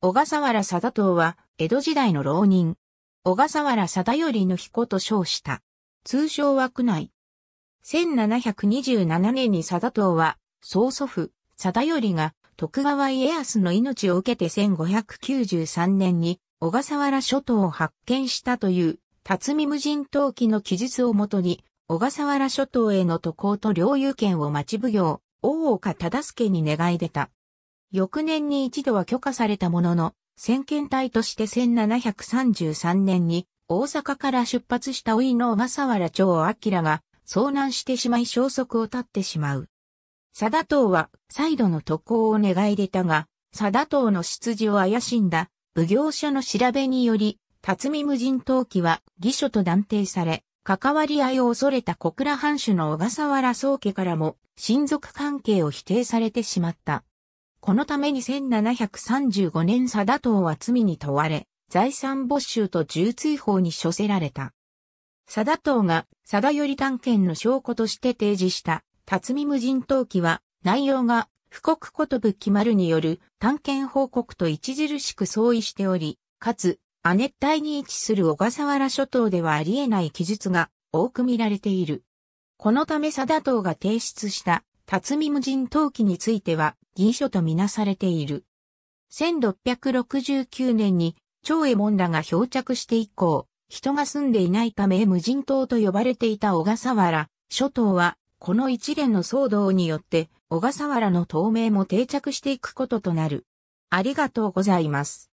小笠原貞藤は、江戸時代の浪人。小笠原貞頼の彦と称した。通称は区内。1727年に貞藤は、曽祖父、貞頼が、徳川家康の命を受けて1593年に、小笠原諸島を発見したという、辰巳無人島記の記述をもとに、小笠原諸島への渡航と領有権を町奉行、大岡忠助に願い出た。翌年に一度は許可されたものの、先遣隊として1733年に大阪から出発した老小笠原町明が遭難してしまい消息を絶ってしまう。貞藤は再度の渡航を願い出たが、貞藤の出自を怪しんだ奉行所の調べにより、辰巳無人陶器は義書と断定され、関わり合いを恐れた小倉藩主の小笠原宗家からも親族関係を否定されてしまった。このために1735年佐田党は罪に問われ、財産没収と重追放に処せられた。佐田党が佐田より探検の証拠として提示した辰巳無人登記は内容が不国言部決ま丸による探検報告と著しく相違しており、かつ、亜熱帯に位置する小笠原諸島ではありえない記述が多く見られている。このため佐田党が提出した辰巳無人登記については、銀書とみなされている。1669年に長江門らが漂着して以降、人が住んでいないため無人島と呼ばれていた小笠原諸島は、この一連の騒動によって、小笠原の透名も定着していくこととなる。ありがとうございます。